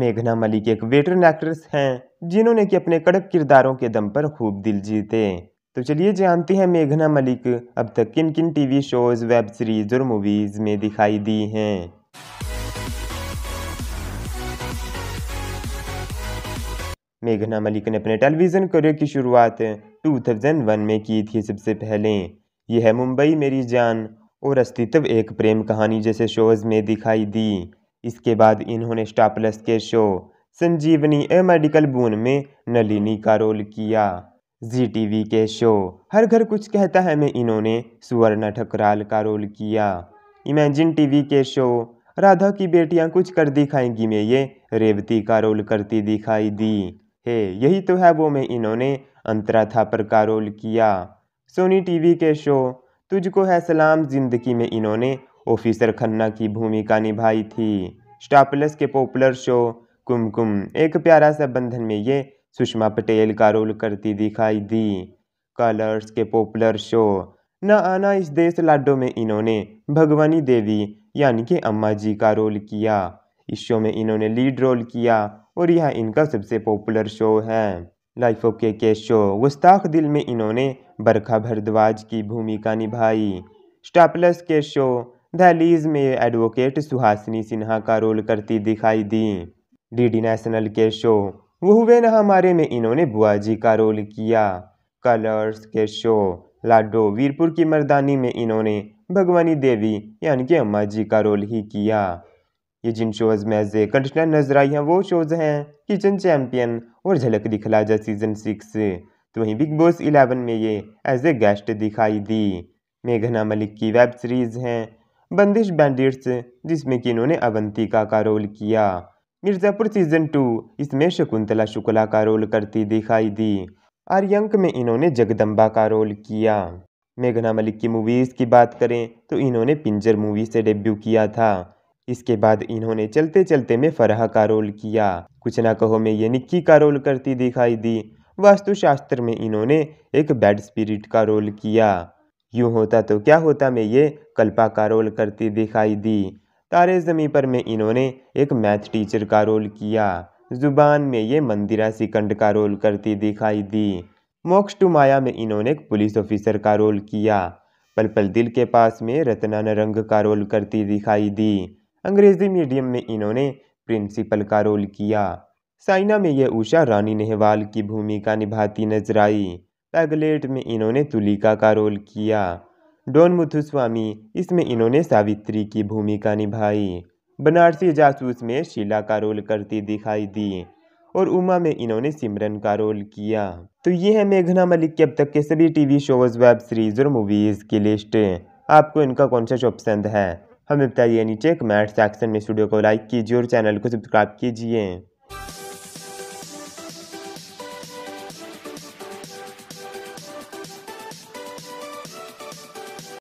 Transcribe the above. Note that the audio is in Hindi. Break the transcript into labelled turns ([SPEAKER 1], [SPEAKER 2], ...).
[SPEAKER 1] मेघना मलिक एक वेटरन एक्ट्रेस हैं जिन्होंने कि अपने कड़क किरदारों के दम पर खूब दिल जीते तो चलिए जानते हैं मेघना मलिक अब तक किन किन टीवी शोज वेब सीरीज और मूवीज में दिखाई दी हैं मेघना मलिक ने अपने टेलीविज़न करियर की शुरुआत 2001 में की थी सबसे पहले यह है मुंबई मेरी जान और अस्तित्व एक प्रेम कहानी जैसे शोज में दिखाई दी इसके बाद इन्होंने स्टार प्लस के show Sanjivani a medical boon में नलिनी का रोल किया जी टीवी के शो हर घर कुछ कहता है में इन्होंने सुवर्णा ठकराल का रोल किया इमेजिन टीवी के शो राधा की बेटियां कुछ कर दिखाएंगी में ये रेवती का रोल करती दिखाई दी है यही तो है वो में इन्होंने अंतरा थापर का रोल किया सोनी टीवी के शो तुझको है सलाम जिंदगी में इन्होंने ऑफिसर खन्ना की भूमिका निभाई थी स्टापलस के पॉपुलर शो कुमकुम एक प्यारा सा बंधन में ये सुषमा पटेल का रोल करती दिखाई दी कलर्स के पॉपुलर शो न आना इस देश लाडो में इन्होंने भगवानी देवी यानी कि अम्मा जी का रोल किया इस शो में इन्होंने लीड रोल किया और यह इनका सबसे पॉपुलर शो है लाइफ के के शो गुस्ताख दिल में इन्होंने बरखा भरद्वाज की भूमिका निभाई स्टापलस के शो दहलीज में एडवोकेट सुहासिनी सिन्हा का रोल करती दिखाई दी डीडी नेशनल के शो वह हुए ना हमारे में इन्होंने बुआ जी का रोल किया कलर्स के शो लाडो वीरपुर की मर्दानी में इन्होंने भगवानी देवी यानी कि अम्मा जी का रोल ही किया ये जिन शोज़ में एज ए नजर आई हैं वो शोज़ हैं किचन चैम्पियन और झलक दिखला जा सीज़न सिक्स तो वहीं बिग बॉस इलेवन में ये एज ए गेस्ट दिखाई दी मेघना मलिक की वेब सीरीज़ हैं बंदिश बैंडिट्स जिसमें कि इन्होंने अवंतिका का रोल किया मिर्ज़ापुर सीजन टू इसमें शकुंतला शुक्ला का रोल करती दिखाई दी आर्यंक में इन्होंने जगदम्बा का रोल किया मेघना मलिक की मूवीज़ की बात करें तो इन्होंने पिंजर मूवी से डेब्यू किया था इसके बाद इन्होंने चलते चलते में फरहा का रोल किया कुछ ना कहो में ये निक्की का रोल करती दिखाई दी वास्तुशास्त्र में इन्होंने एक बैड स्पिरिट का रोल किया यूँ होता तो क्या होता मैं ये कल्पा का रोल करती दिखाई दी तारे ज़मी पर में इन्होंने एक मैथ टीचर का रोल किया ज़ुबान में ये मंदिरा सिकंड का रोल करती दिखाई दी मोक्ष टू माया में इन्होंने एक पुलिस ऑफिसर का रोल किया पल पल दिल के पास में रत्ना नरंग का रोल करती दिखाई दी अंग्रेज़ी मीडियम में इन्होंने प्रिंसिपल का रोल किया साइना में यह उषा रानी नेहवाल की भूमिका निभाती नजर आई पैगलेट में इन्होंने तुलिका का रोल किया डॉन मुथुस्वामी इसमें इन्होंने सावित्री की भूमिका निभाई बनारसी जासूस में शीला का रोल करती दिखाई दी और उमा में इन्होंने सिमरन का रोल किया तो ये है मेघना मलिक के अब तक के सभी टीवी शोज वेब सीरीज और मूवीज़ की लिस्ट आपको इनका कौन सा शो पसंद है हमें बताइए नीचे कमेंट सेक्शन में स्टूडियो को लाइक कीजिए और चैनल को सब्सक्राइब कीजिए